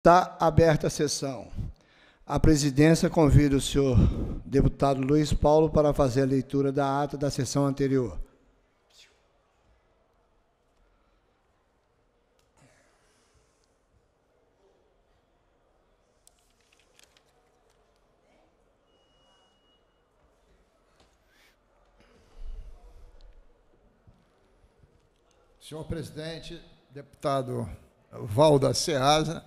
Está aberta a sessão. A presidência convida o senhor deputado Luiz Paulo para fazer a leitura da ata da sessão anterior. Senhor presidente, deputado Valda Ceasa,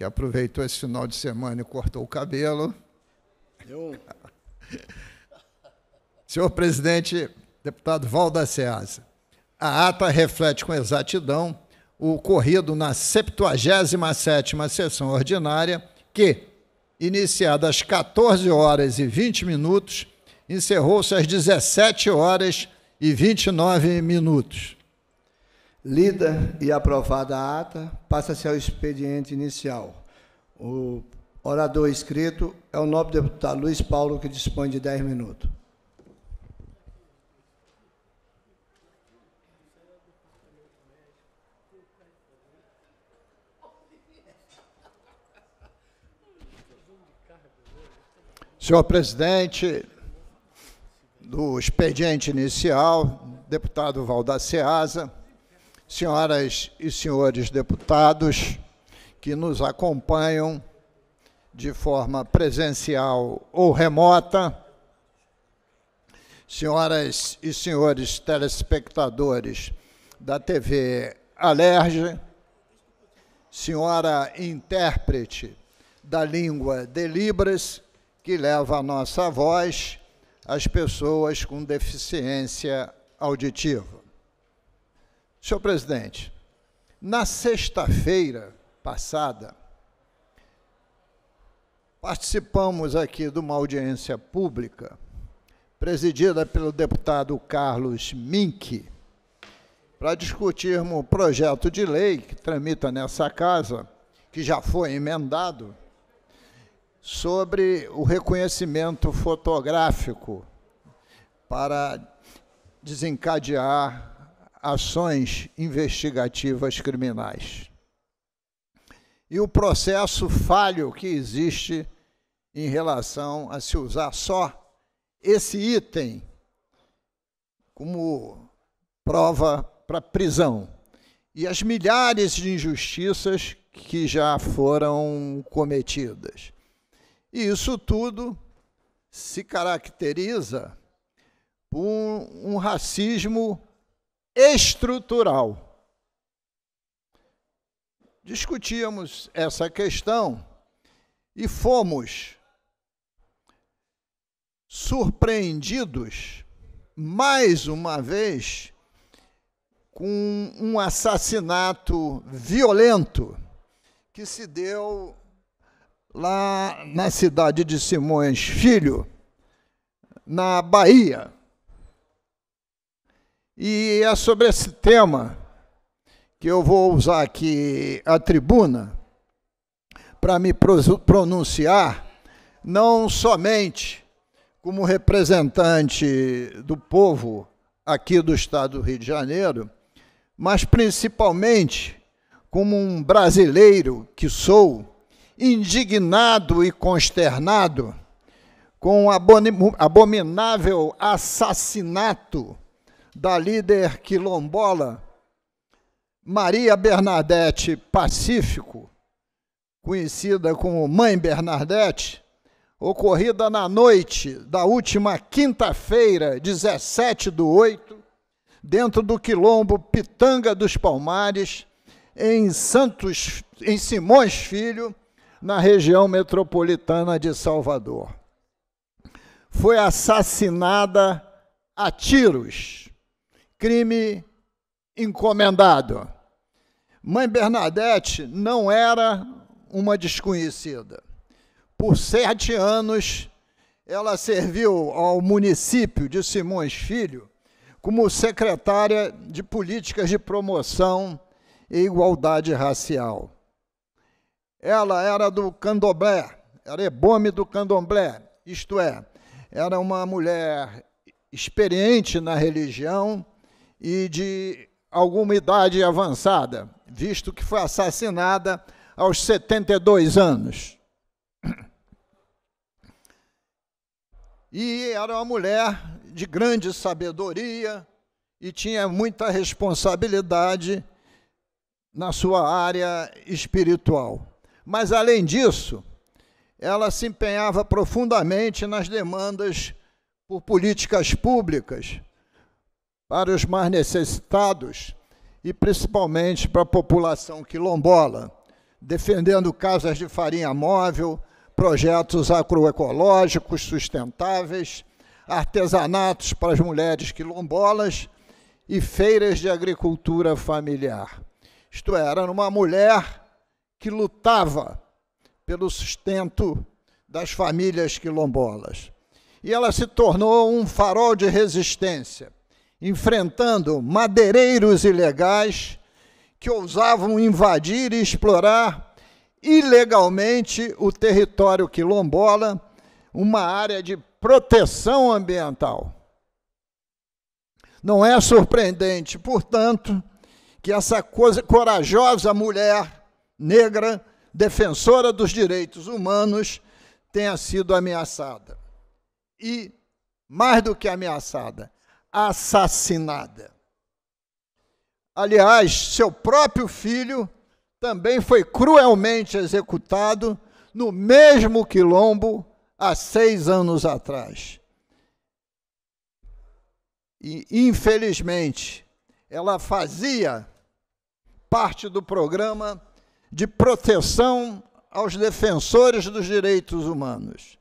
que aproveitou esse final de semana e cortou o cabelo. Eu... Senhor presidente, deputado Valda Ceasa, a ata reflete com exatidão o ocorrido na 77ª sessão ordinária que, iniciada às 14 horas e 20 minutos, encerrou-se às 17 horas e 29 minutos. Lida e aprovada a ata, passa-se ao expediente inicial. O orador escrito é o nobre deputado Luiz Paulo, que dispõe de 10 minutos. Senhor presidente do expediente inicial, deputado Seasa senhoras e senhores deputados que nos acompanham de forma presencial ou remota, senhoras e senhores telespectadores da TV Alerge, senhora intérprete da língua de Libras, que leva a nossa voz às pessoas com deficiência auditiva. Senhor presidente, na sexta-feira passada, participamos aqui de uma audiência pública presidida pelo deputado Carlos Mink, para discutirmos o projeto de lei que tramita nessa casa, que já foi emendado, sobre o reconhecimento fotográfico para desencadear ações investigativas criminais. E o processo falho que existe em relação a se usar só esse item como prova para prisão. E as milhares de injustiças que já foram cometidas. E isso tudo se caracteriza por um racismo estrutural. Discutíamos essa questão e fomos surpreendidos mais uma vez com um assassinato violento que se deu lá na cidade de Simões Filho, na Bahia. E é sobre esse tema que eu vou usar aqui a tribuna para me pronunciar, não somente como representante do povo aqui do estado do Rio de Janeiro, mas principalmente como um brasileiro que sou, indignado e consternado com o abominável assassinato da líder quilombola Maria Bernadette Pacífico, conhecida como Mãe Bernadette, ocorrida na noite da última quinta-feira, 17 do 8, dentro do quilombo Pitanga dos Palmares, em Santos, em Simões Filho, na região metropolitana de Salvador. Foi assassinada a tiros crime encomendado. Mãe Bernadette não era uma desconhecida. Por sete anos, ela serviu ao município de Simões Filho como secretária de Políticas de Promoção e Igualdade Racial. Ela era do candomblé, era ebome do candomblé, isto é, era uma mulher experiente na religião e de alguma idade avançada, visto que foi assassinada aos 72 anos. E era uma mulher de grande sabedoria e tinha muita responsabilidade na sua área espiritual. Mas, além disso, ela se empenhava profundamente nas demandas por políticas públicas para os mais necessitados e principalmente para a população quilombola, defendendo casas de farinha móvel, projetos agroecológicos sustentáveis, artesanatos para as mulheres quilombolas e feiras de agricultura familiar. Isto era, era uma mulher que lutava pelo sustento das famílias quilombolas. E ela se tornou um farol de resistência enfrentando madeireiros ilegais que ousavam invadir e explorar ilegalmente o território quilombola, uma área de proteção ambiental. Não é surpreendente, portanto, que essa coisa, corajosa mulher negra, defensora dos direitos humanos, tenha sido ameaçada. E, mais do que ameaçada, assassinada. Aliás, seu próprio filho também foi cruelmente executado no mesmo quilombo há seis anos atrás. E, infelizmente, ela fazia parte do programa de proteção aos defensores dos direitos humanos.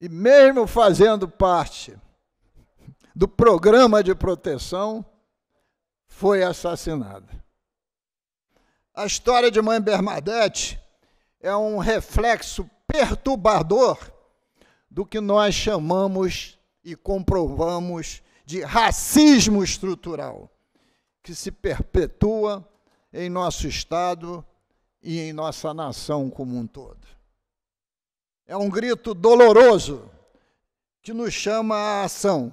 E mesmo fazendo parte do programa de proteção, foi assassinada. A história de Mãe Bernadette é um reflexo perturbador do que nós chamamos e comprovamos de racismo estrutural, que se perpetua em nosso Estado e em nossa nação como um todo. É um grito doloroso que nos chama à ação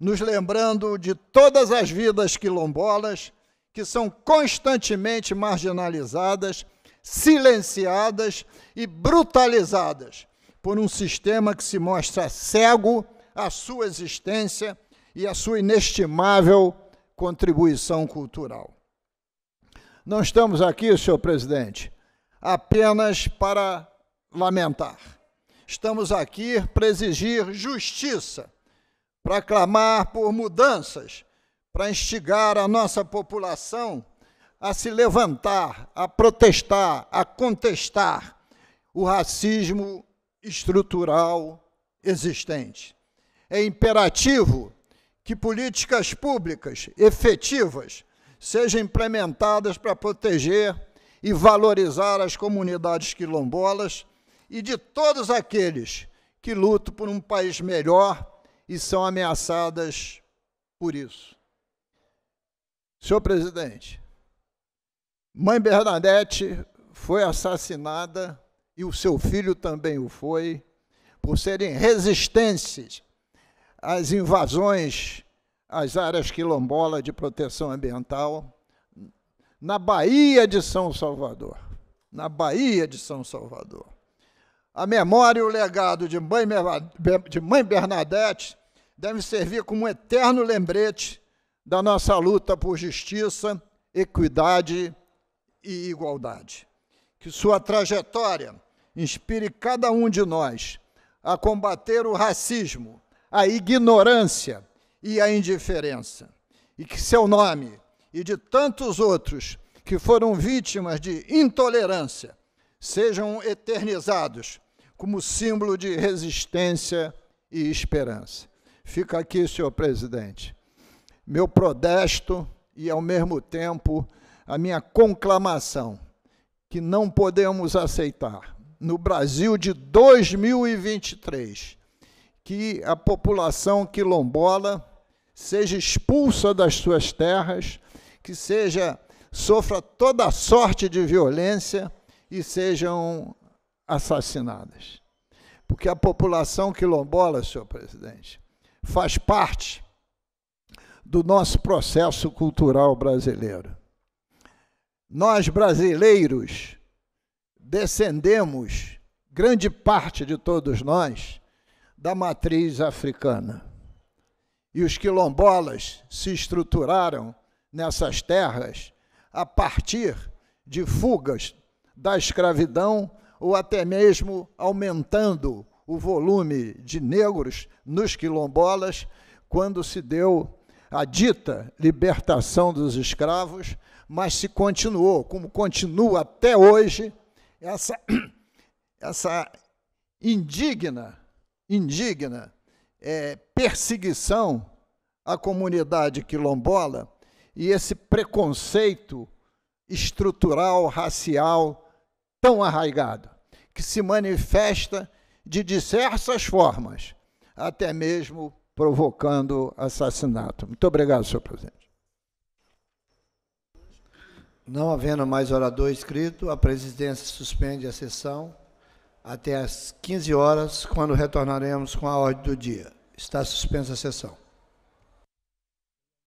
nos lembrando de todas as vidas quilombolas que são constantemente marginalizadas, silenciadas e brutalizadas por um sistema que se mostra cego à sua existência e à sua inestimável contribuição cultural. Não estamos aqui, senhor presidente, apenas para lamentar. Estamos aqui para exigir justiça para clamar por mudanças, para instigar a nossa população a se levantar, a protestar, a contestar o racismo estrutural existente. É imperativo que políticas públicas efetivas sejam implementadas para proteger e valorizar as comunidades quilombolas e de todos aqueles que lutam por um país melhor e são ameaçadas por isso. Senhor presidente, mãe Bernadette foi assassinada e o seu filho também o foi, por serem resistentes às invasões às áreas quilombolas de proteção ambiental na Bahia de São Salvador. Na Bahia de São Salvador. A memória e o legado de Mãe, de mãe Bernadette deve servir como um eterno lembrete da nossa luta por justiça, equidade e igualdade. Que sua trajetória inspire cada um de nós a combater o racismo, a ignorância e a indiferença. E que seu nome e de tantos outros que foram vítimas de intolerância sejam eternizados como símbolo de resistência e esperança. Fica aqui, senhor presidente, meu protesto e, ao mesmo tempo, a minha conclamação, que não podemos aceitar no Brasil de 2023 que a população quilombola seja expulsa das suas terras, que seja sofra toda sorte de violência e sejam assassinadas. Porque a população quilombola, senhor presidente, faz parte do nosso processo cultural brasileiro. Nós, brasileiros, descendemos, grande parte de todos nós, da matriz africana. E os quilombolas se estruturaram nessas terras a partir de fugas da escravidão ou até mesmo aumentando o volume de negros nos quilombolas quando se deu a dita libertação dos escravos, mas se continuou, como continua até hoje, essa, essa indigna, indigna é, perseguição à comunidade quilombola e esse preconceito estrutural, racial tão arraigado, que se manifesta de diversas formas, até mesmo provocando assassinato. Muito obrigado, senhor presidente. Não havendo mais orador inscrito, a presidência suspende a sessão até às 15 horas, quando retornaremos com a ordem do dia. Está suspensa a sessão.